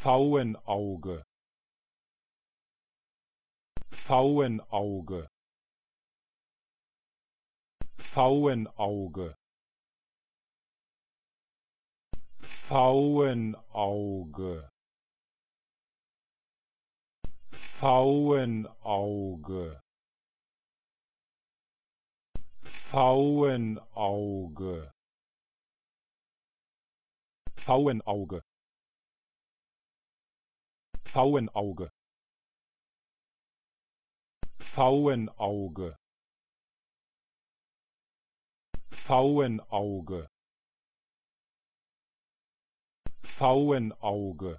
Pfauenauge Pfauenauge Pfauenauge Pfauenauge Pfauenauge Pfauenauge Pfauenauge pfauenauge pfauenauge pfauenauge pfauenauge